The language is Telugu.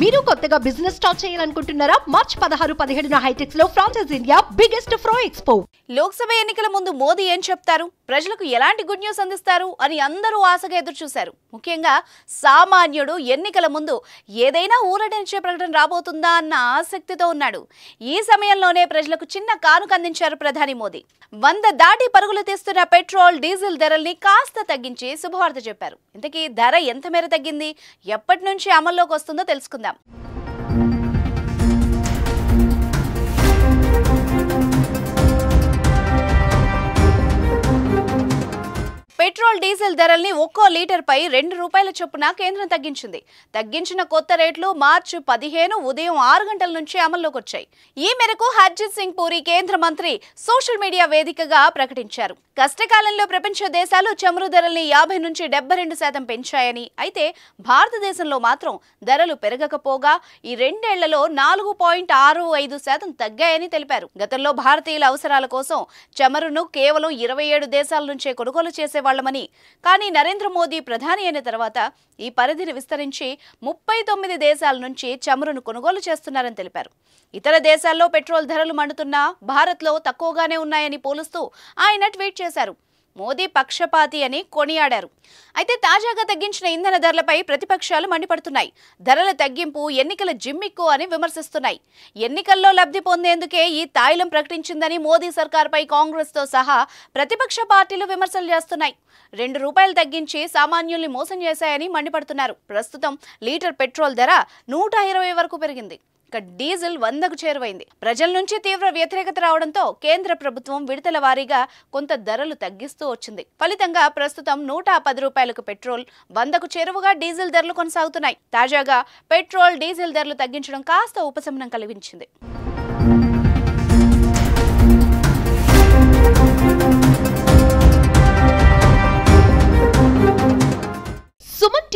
మీరు కొత్తగా బిజినెస్ స్టార్ట్ చేయాలనుకుంటున్నారా మార్చ్ పదహారు పదిహేడున హైటెక్స్ లో franchise India biggest ఫ్రో expo Lok Sabha ఎన్నికల ముందు మోదీ ఏం చెప్తారు ప్రజలకు ఎలాంటి గుడ్ న్యూస్ అందిస్తారు అని అందరూ ఆశగా ఎదురు చూశారు ముఖ్యంగా సామాన్యుడు ఎన్నికల ముందు ఏదైనా ఊరటించే ప్రకటన రాబోతుందా అన్న ఆసక్తితో ఉన్నాడు ఈ సమయంలోనే ప్రజలకు చిన్న కానుక అందించారు ప్రధాని మోదీ వంద దాటి పరుగులు తీస్తున్న పెట్రోల్ డీజిల్ ధరల్ని కాస్త తగ్గించి శుభవార్త చెప్పారు ఇంతకీ ధర ఎంత మేర తగ్గింది ఎప్పటి నుంచి అమల్లోకి వస్తుందో తెలుసుకుందాం കാണാം పెట్రోల్ డీజిల్ ధరల్ని ఒక్కో లీటర్ పై రెండు రూపాయల చొప్పున కేంద్రం తగ్గించింది తగ్గించిన కొత్త రేట్లు మార్చి పదిహేను ఉదయం ఆరు గంటల నుంచి అమల్లోకి వచ్చాయి ఈ మేరకు హర్జిత్ సింగ్ పూరి కేంద్ర మంత్రి సోషల్ మీడియా వేదికగా ప్రకటించారు కష్టకాలంలో ప్రపంచ దేశాలు చమురు ధరల్ని యాభై నుంచి డెబ్బై రెండు శాతం పెంచాయని అయితే భారతదేశంలో మాత్రం ధరలు పెరగకపోగా ఈ రెండేళ్లలో నాలుగు పాయింట్ ఆరు ఐదు శాతం తగ్గాయని తెలిపారు గతంలో భారతీయుల అవసరాల కోసం చమురును కేవలం ఇరవై ఏడు దేశాల నుంచే కొనుగోలు చేసేవాళ్లమని చేస్తామని కానీ నరేంద్ర మోదీ ప్రధాని అయిన తర్వాత ఈ పరిధిని విస్తరించి ముప్పై తొమ్మిది దేశాల నుంచి చమురును కొనుగోలు చేస్తున్నారని తెలిపారు ఇతర దేశాల్లో పెట్రోల్ ధరలు మండుతున్నా భారత్లో తక్కువగానే ఉన్నాయని పోలుస్తూ ఆయన ట్వీట్ చేశారు మోదీ పక్షపాతి అని కొనియాడారు అయితే తాజాగా తగ్గించిన ఇంధన ధరలపై ప్రతిపక్షాలు మండిపడుతున్నాయి ధరల తగ్గింపు ఎన్నికల జిమ్మిక్కు అని విమర్శిస్తున్నాయి ఎన్నికల్లో లబ్ధి పొందేందుకే ఈ తాయిలం ప్రకటించిందని మోదీ సర్కార్పై కాంగ్రెస్తో సహా ప్రతిపక్ష పార్టీలు విమర్శలు చేస్తున్నాయి రెండు రూపాయలు తగ్గించి సామాన్యుల్ని మోసం చేశాయని మండిపడుతున్నారు ప్రస్తుతం లీటర్ పెట్రోల్ ధర నూట వరకు పెరిగింది ఇక డీజిల్ వందకు చేరువైంది ప్రజల నుంచి తీవ్ర వ్యతిరేకత రావడంతో కేంద్ర ప్రభుత్వం విడతల వారీగా కొంత ధరలు తగ్గిస్తూ వచ్చింది ఫలితంగా ప్రస్తుతం నూట పది రూపాయలకు పెట్రోల్ వందకు చేరువుగా డీజిల్ ధరలు కొనసాగుతున్నాయి తాజాగా పెట్రోల్ డీజిల్ ధరలు తగ్గించడం కాస్త ఉపశమనం కలిగించింది